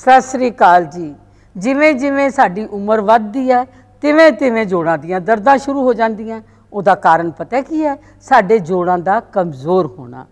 ਸਤਿ ਸ੍ਰੀ ਅਕਾਲ ਜੀ ਜਿਵੇਂ ਜਿਵੇਂ ਸਾਡੀ ਉਮਰ ਵੱਧਦੀ ਹੈ ਤਿਵੇਂ ਤਿਵੇਂ ਜੋੜਾਂ ਦੀਆਂ ਦਰਦਾਂ ਸ਼ੁਰੂ ਹੋ ਜਾਂਦੀਆਂ ਉਹਦਾ ਕਾਰਨ ਪਤਾ ਕੀ ਹੈ ਸਾਡੇ ਜੋੜਾਂ ਦਾ ਕਮਜ਼ੋਰ ਹੋਣਾ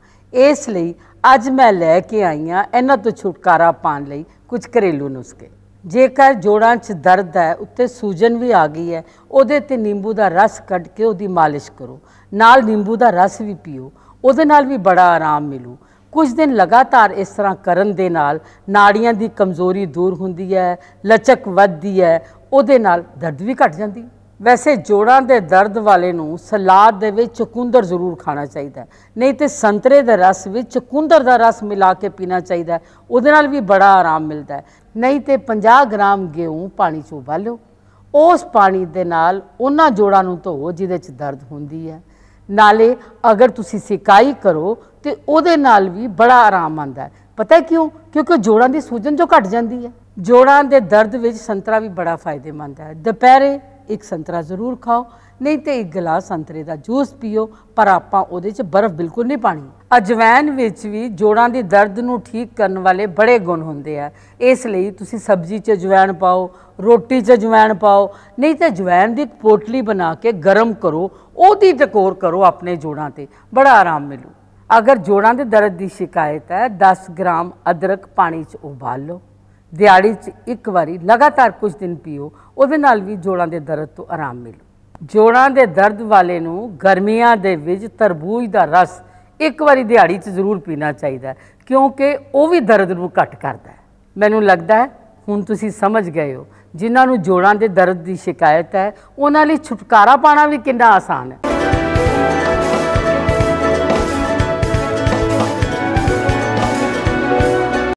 ਇਸ ਲਈ ਅੱਜ ਮੈਂ ਲੈ ਕੇ ਆਈ ਆ ਇਹਨਾਂ ਤੋਂ ਛੁਟਕਾਰਾ ਪਾਣ ਲਈ ਕੁਝ ਘਰੇਲੂ ਨੁਸਖੇ ਜੇਕਰ ਜੋੜਾਂ 'ਚ ਦਰਦ ਹੈ ਉੱਤੇ ਸੂਜਨ ਵੀ ਆ ਗਈ ਹੈ ਉਹਦੇ ਤੇ ਨਿੰਬੂ ਦਾ ਰਸ ਕੱਢ ਕੇ ਉਹਦੀ ਮਾਲਿਸ਼ ਕਰੋ ਨਾਲ ਨਿੰਬੂ ਦਾ ਰਸ ਵੀ ਪੀਓ ਉਹਦੇ ਨਾਲ ਵੀ ਬੜਾ ਆਰਾਮ ਮਿਲੂ ਕੁਝ ਦਿਨ ਲਗਾਤਾਰ ਇਸ ਤਰ੍ਹਾਂ ਕਰਨ ਦੇ ਨਾਲ ਨਾੜੀਆਂ ਦੀ ਕਮਜ਼ੋਰੀ ਦੂਰ ਹੁੰਦੀ ਹੈ ਲਚਕ ਵੱਧਦੀ ਹੈ ਉਹਦੇ ਨਾਲ ਦਰਦ ਵੀ ਘਟ ਜਾਂਦੀ ਵੈਸੇ ਜੋੜਾਂ ਦੇ ਦਰਦ ਵਾਲੇ ਨੂੰ ਸਲਾਦ ਦੇ ਵਿੱਚ ਚਕੁੰਦਰ ਜ਼ਰੂਰ ਖਾਣਾ ਚਾਹੀਦਾ ਨਹੀਂ ਤੇ ਸੰਤਰੇ ਦੇ ਰਸ ਵਿੱਚ ਚਕੁੰਦਰ ਦਾ ਰਸ ਮਿਲਾ ਕੇ ਪੀਣਾ ਚਾਹੀਦਾ ਉਹਦੇ ਨਾਲ ਵੀ ਬੜਾ ਆਰਾਮ ਮਿਲਦਾ ਨਹੀਂ ਤੇ 50 ਗ੍ਰਾਮ ਗੇਹੂੰ ਪਾਣੀ 'ਚ ਉਬਾਲੋ ਉਸ ਪਾਣੀ ਦੇ ਨਾਲ ਉਹਨਾਂ ਜੋੜਾਂ ਨੂੰ ਧੋ ਜਿਹਦੇ 'ਚ ਦਰਦ ਹੁੰਦੀ ਹੈ ਨਾਲੇ ਅਗਰ ਤੁਸੀਂ ਸਿਕਾਈ ਕਰੋ ਤੇ ਉਹਦੇ ਨਾਲ ਵੀ ਬੜਾ ਆਰਾਮ ਹੈ ਪਤਾ ਕਿਉਂ ਕਿਉਂਕਿ ਜੋੜਾਂ ਦੀ ਸੂਜਨ ਜੋ ਘਟ ਜਾਂਦੀ ਹੈ ਜੋੜਾਂ ਦੇ ਦਰਦ ਵਿੱਚ ਸੰਤਰਾ ਵੀ ਬੜਾ ਫਾਇਦੇਮੰਦ ਹੈ ਦੁਪਹਿਰੇ ਇੱਕ ਸੰਤਰਾ ਜ਼ਰੂਰ ਖਾਓ ਨਹੀਂ ਤੇ ਇੱਕ ਗਲਾਸ ਸੰਤਰੇ ਦਾ ਜੂਸ ਪੀਓ ਪਰ ਆਪਾਂ ਉਹਦੇ 'ਚ ਬਰਫ਼ ਬਿਲਕੁਲ ਨਹੀਂ ਪਾਣੀ ਅਜਵੈਨ ਵਿੱਚ ਵੀ ਜੋੜਾਂ ਦੇ ਦਰਦ ਨੂੰ ਠੀਕ ਕਰਨ ਵਾਲੇ ਬੜੇ ਗੁਣ ਹੁੰਦੇ ਆ ਇਸ ਲਈ ਤੁਸੀਂ ਸਬਜ਼ੀ 'ਚ ਅਜਵੈਨ ਪਾਓ ਰੋਟੀ 'ਚ ਅਜਵੈਨ ਪਾਓ ਨਹੀਂ ਤੇ ਅਜਵੈਨ ਦੀ ਪੋਟਲੀ ਬਣਾ ਕੇ ਗਰਮ ਕਰੋ ਉਹਦੀ ਟਕੋਰ ਕਰੋ ਆਪਣੇ ਜੋੜਾਂ ਤੇ ਬੜਾ ਆਰਾਮ ਮਿਲੂ ਅਗਰ ਜੋੜਾਂ ਦੇ ਦਰਦ ਦੀ ਸ਼ਿਕਾਇਤ ਹੈ 10 ਗ੍ਰਾਮ ਅਦਰਕ ਪਾਣੀ 'ਚ ਉਬਾਲ ਲਓ ਦਿਹਾੜੀ 'ਚ ਇੱਕ ਵਾਰੀ ਲਗਾਤਾਰ ਕੁਝ ਦਿਨ ਪੀਓ ਉਹਦੇ ਨਾਲ ਵੀ ਜੋੜਾਂ ਦੇ ਦਰਦ ਤੋਂ ਆਰਾਮ ਮਿਲੂ ਜੋੜਾਂ ਦੇ ਦਰਦ ਵਾਲੇ ਨੂੰ ਗਰਮੀਆਂ ਦੇ ਵਿੱਚ ਤਰਬੂਜ ਦਾ ਰਸ ਇੱਕ ਵਾਰੀ ਦਿਹਾੜੀ 'ਚ ਜ਼ਰੂਰ ਪੀਣਾ ਚਾਹੀਦਾ ਕਿਉਂਕਿ ਉਹ ਵੀ ਦਰਦ ਨੂੰ ਘਟ ਕਰਦਾ ਹੈ ਮੈਨੂੰ ਲੱਗਦਾ ਹੈ ਹੁਣ ਤੁਸੀਂ ਸਮਝ ਗਏ ਹੋ ਜਿਨ੍ਹਾਂ ਨੂੰ ਜੋੜਾਂ ਦੇ ਦਰਦ ਦੀ ਸ਼ਿਕਾਇਤ ਹੈ ਉਹਨਾਂ ਲਈ ਛੁਟਕਾਰਾ ਪਾਣਾ ਵੀ ਕਿੰਨਾ ਆਸਾਨ ਹੈ